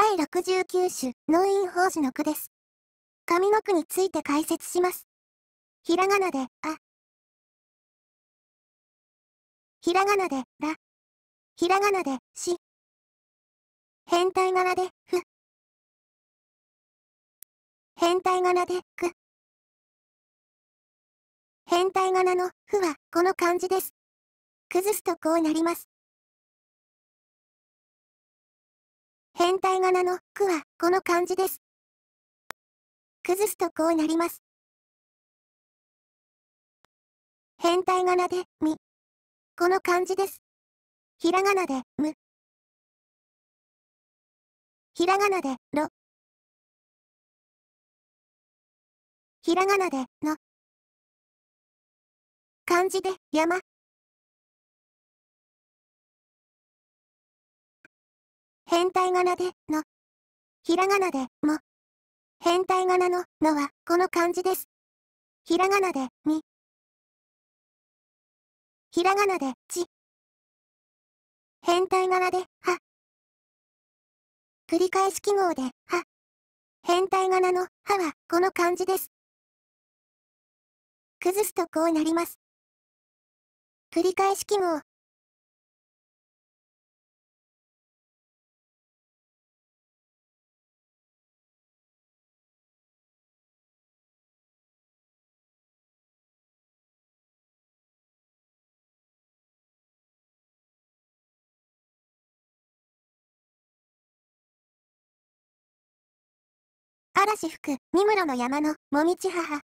第69種、農院法師の句です。上の句について解説します。ひらがなで、あ。ひらがなで、ら。ひらがなで、し。変態柄で、ふ。変態柄で、く。変態柄の、ふは、この漢字です。崩すとこうなります。変態が名の、くは、この感じです。崩すとこうなります。変態仮名で、み。この感じです。ひらがなで、む。ひらがなで、ろ。ひらがなで、の。漢字で、山。変態仮名で、の。ひらがなで、も。変態仮名の、のは、この漢字です。ひらがなで、み。ひらがなで、ち。変態柄で、は。繰り返し記号で、は。変態柄の、はは、この漢字です。崩すとこうなります。繰り返し記号、嵐吹く、三室の山の、もみち母。